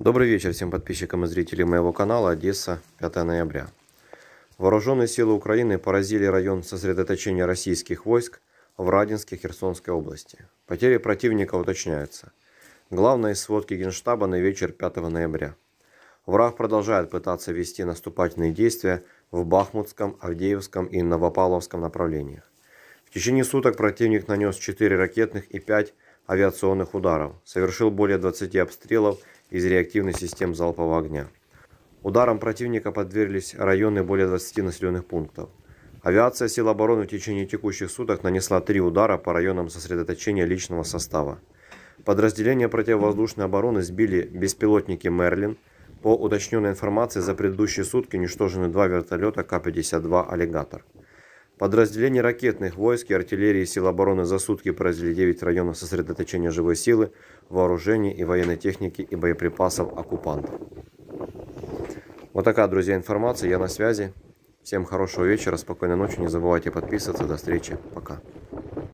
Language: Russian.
Добрый вечер всем подписчикам и зрителям моего канала Одесса, 5 ноября. Вооруженные силы Украины поразили район сосредоточения российских войск в Радинске Херсонской области. Потери противника уточняются. Главное из сводки Генштаба на вечер 5 ноября. Враг продолжает пытаться вести наступательные действия в Бахмутском, Авдеевском и Новопавловском направлениях. В течение суток противник нанес 4 ракетных и 5 авиационных ударов, совершил более 20 обстрелов из реактивных систем залпового огня. Ударом противника подверглись районы более 20 населенных пунктов. Авиация сил обороны в течение текущих суток нанесла три удара по районам сосредоточения личного состава. Подразделения противовоздушной обороны сбили беспилотники «Мерлин». По уточненной информации, за предыдущие сутки уничтожены два вертолета К-52 «Аллигатор». Подразделения ракетных войск и артиллерии сил обороны за сутки поразили 9 районов сосредоточения живой силы, вооружений и военной техники и боеприпасов оккупантов. Вот такая, друзья, информация. Я на связи. Всем хорошего вечера, спокойной ночи. Не забывайте подписываться. До встречи. Пока.